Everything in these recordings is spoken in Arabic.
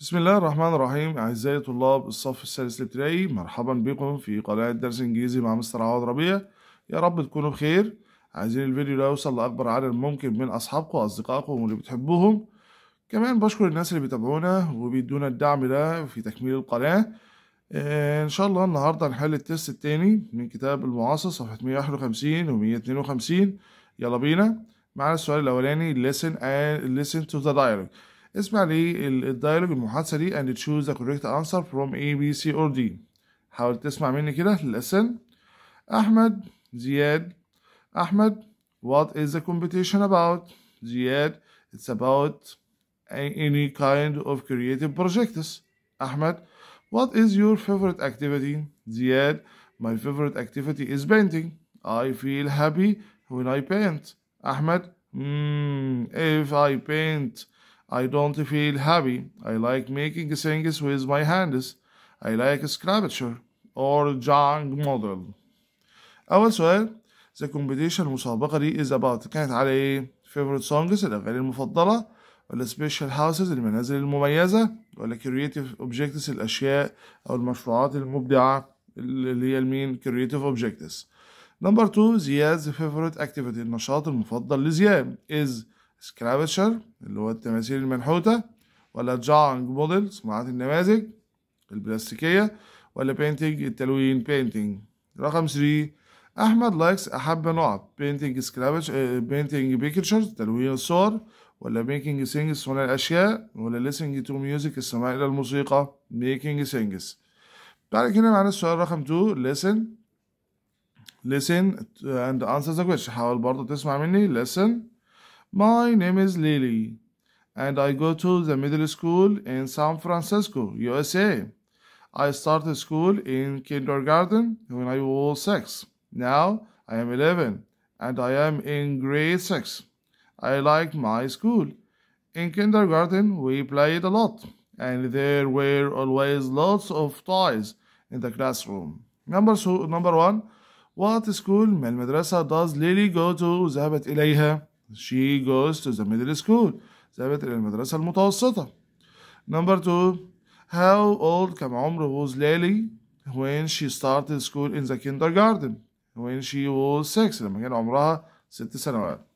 بسم الله الرحمن الرحيم أعزائي طلاب الصف السادس الابتدائي مرحبا بكم في قناة درس إنجليزي مع مستر عوض ربيع يا رب تكونوا بخير عايزين الفيديو ده يوصل لأكبر عدد ممكن من أصحابكم وأصدقائكم واللي بتحبوهم كمان بشكر الناس اللي بيتابعونا وبيدونا الدعم ده في تكميل القناة آه، إن شاء الله النهاردة هنحل التست التاني من كتاب المعاصر صفحة 151 و 152 يلا بينا معنا السؤال الأولاني listen and listen to the dialogue اسمع للدايلوج المحادثه دي and choose the correct answer from A B C or D حاول تسمع مني كده Listen, أحمد زياد أحمد what is the competition about زياد it's about any kind of creative projects أحمد what is your favorite activity زياد my favorite activity is painting I feel happy when I paint أحمد mm, if I paint I don't feel happy. I like making things with my hands. I like sculpture or drawing model. أول سؤال The competition المسابقة دي is about كانت على إيه؟ favorite songs الأغاني المفضلة ولا special houses المنازل المميزة ولا creative objectives الأشياء أو المشروعات المبدعة اللي هي المين creative objectives. Number two زياد's favorite activity النشاط المفضل لزياد is سكرابتشر اللي هو التماثيل المنحوتة ولا جانج موديل صناعات النماذج البلاستيكية ولا بينتنج التلوين بينتنج رقم 3 أحمد لايكس أحب نوع بينتنج سكرابتش بينتنج بيكتشرز تلوين الصور ولا ميكينج سينجز صنع الأشياء ولا ليسينج تو ميوزك السماع إلى الموسيقى ميكينج سينجز بعد كده معانا السؤال رقم 2 listen listen and answer the question حاول برضه تسمع مني listen My name is Lily, and I go to the middle school in San Francisco, USA. I started school in kindergarten when I was six. Now I am 11 and I am in grade 6. I like my school. In kindergarten, we played a lot, and there were always lots of toys in the classroom. Number, so, number one, what school, ما المدرسة does Lily go to? ذهبت إليها. She goes to the middle school. ذهبت إلى المدرسة المتوسطة. Number two, how old كم عمر was Lily when she started school in the kindergarten? When she was six لما كان عمرها ست سنوات.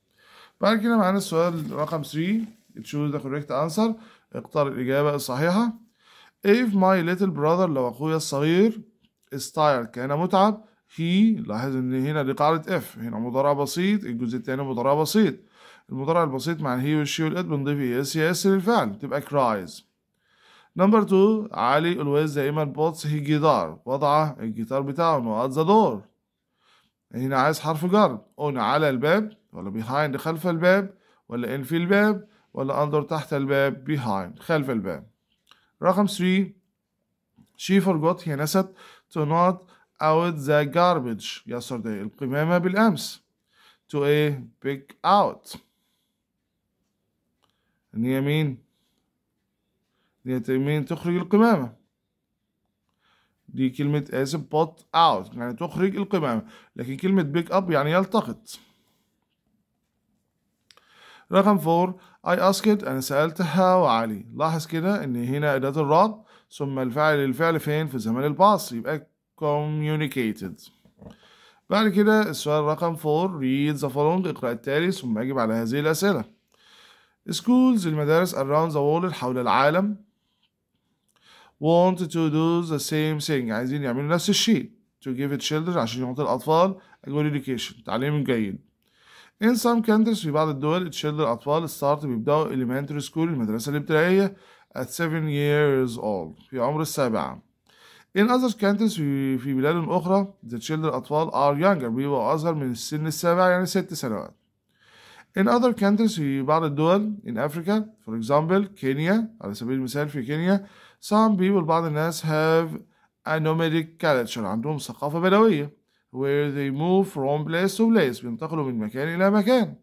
بعد كده معانا السؤال رقم 3 choose the correct answer اختار الإجابة الصحيحة. If my little brother لو أخويا الصغير is tired كان متعب هي لاحظ ان هنا دي قاعدة اف هنا مضارع بسيط الجزء التاني مضارع بسيط المضارع البسيط مع هي والشي والات بنضيف اي اس اس للفعل تبقى كرايز نمبر 2 علي الويز دائما بوتس هي جيتار وضع الجيتار بتاعه نقط ذا دور هنا عايز حرف جر اون على الباب ولا بيهايند خلف الباب ولا ان في الباب ولا اندر تحت الباب بيهايند خلف الباب رقم 3 she forgot هي نسيت to not out the garbage yesterday القمامة بالأمس to a pick out إن هي مين؟ إن هي مين تخرج القمامة دي كلمة as put out يعني تخرج القمامة لكن كلمة pick up يعني يلتقط رقم 4 I asked أنا سألتها وعلي لاحظ كده إن هنا أداة الرد ثم الفعل الفعل فين في زمن الباص يبقى communicated بعد كده السؤال رقم 4 read the following اقرأ التالي ثم اجب على هذه الأسئلة schools المدارس around the world حول العالم want to do the same thing عايزين يعملوا نفس الشيء to give it children عشان يعطوا الأطفال a good education تعليم جيد in some countries في بعض الدول children الأطفال start بيبدأوا elementary school المدرسة الابتدائية at 7 years old في عمر السابعة In other countries في بلاد أخرى the children أطفال are younger بيبقوا أصغر من السن السابع يعني ست سنوات. In other countries في بعض الدول in Africa for example كينيا على سبيل المثال في كينيا some people بعض الناس have a nomadic culture عندهم ثقافة بدوية where they move from place to place بينتقلوا من مكان إلى مكان.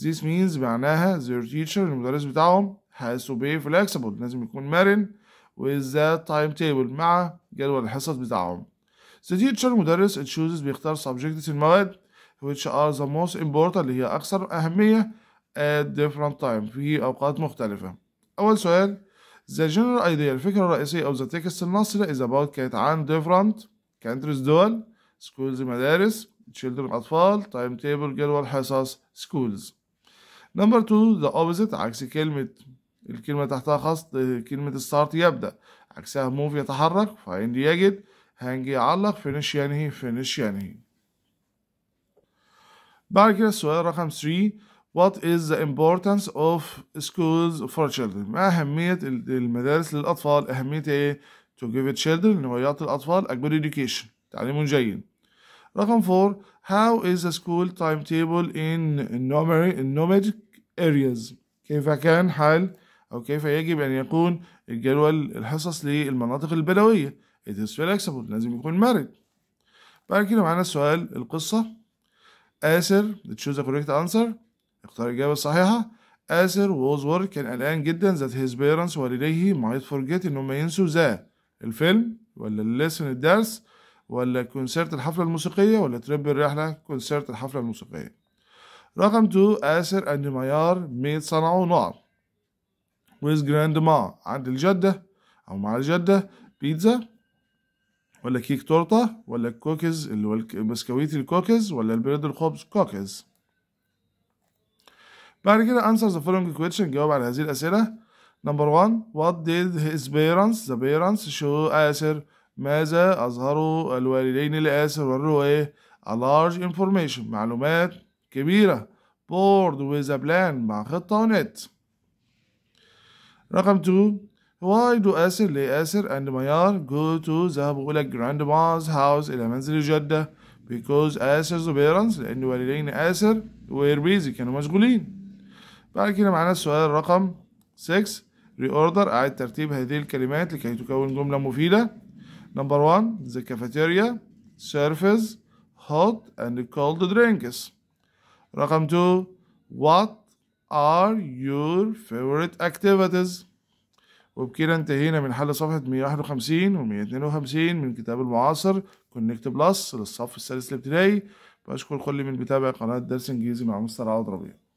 This means معناها their teacher المدرس بتاعهم has to be flexible لازم يكون مرن with the timetable مع جدول الحصص بتاعهم The teacher مدرس and chooses بيختار subjects المواد which are the most important اللي هي أكثر أهمية at different time في أوقات مختلفة أول سؤال The general idea الفكرة الرئيسية of the text النص is about كانت عن different countries دول schools مدارس children أطفال timetable جدول حصص schools number two the opposite عكس كلمة الكلمة تحتها خاص كلمة start يبدأ عكسها move يتحرك find يجد hang يعلق finish ينهي finish ينهي بعد كده السؤال رقم 3 What is the importance of schools for children ما أهمية المدارس للأطفال أهمية إيه to give children إن هو يعطي الأطفال a good education تعليم جيد رقم 4 How is the school timetable in numeric areas كيف كان حال أو كيف يجب أن يكون الجدول الحصص للمناطق البدوية it is flexible لازم يكون مرن بعد كده معانا السؤال القصة آسر تشوز the correct answer اختار الإجابة الصحيحة آسر was كان قلقان جدا that his parents والديه might forget إن هما ينسوا ذا الفيلم ولا الليسن الدرس ولا كونسيرت الحفلة الموسيقية ولا تريب الرحلة كونسيرت الحفلة الموسيقية رقم 2 آسر أند ميار ميت صنعوا نار with grandma عند الجدة أو مع الجدة بيتزا ولا كيك تورتة ولا الكوكيز اللي هو البسكويت الكوكيز ولا البيض الخبز كوكيز بعد كده answer the following question جاوب على هذه الأسئلة number one what did his parents the parents show آسر ماذا أظهروا الوالدين لآسر وروا إيه a large information معلومات كبيرة board with a plan مع خطة ونت رقم 2 Why do Asir Asir and Mayar go to ذهبوا إلى grandma's house إلى منزل جدة because Asir's parents لأن والدين Asir were busy كانوا مشغولين بعد كده معانا السؤال رقم 6 reorder أعد ترتيب هذه الكلمات لكي تكون جملة مفيدة number 1 the cafeteria serves hot and cold drinks رقم 2 what are your favorite activities وبكده انتهينا من حل صفحة 151 و 152 من كتاب المعاصر كونكت بلس للصف السادس الابتدائي بشكر كل من بيتابع قناة درس انجليزي مع مستر عوض ربيع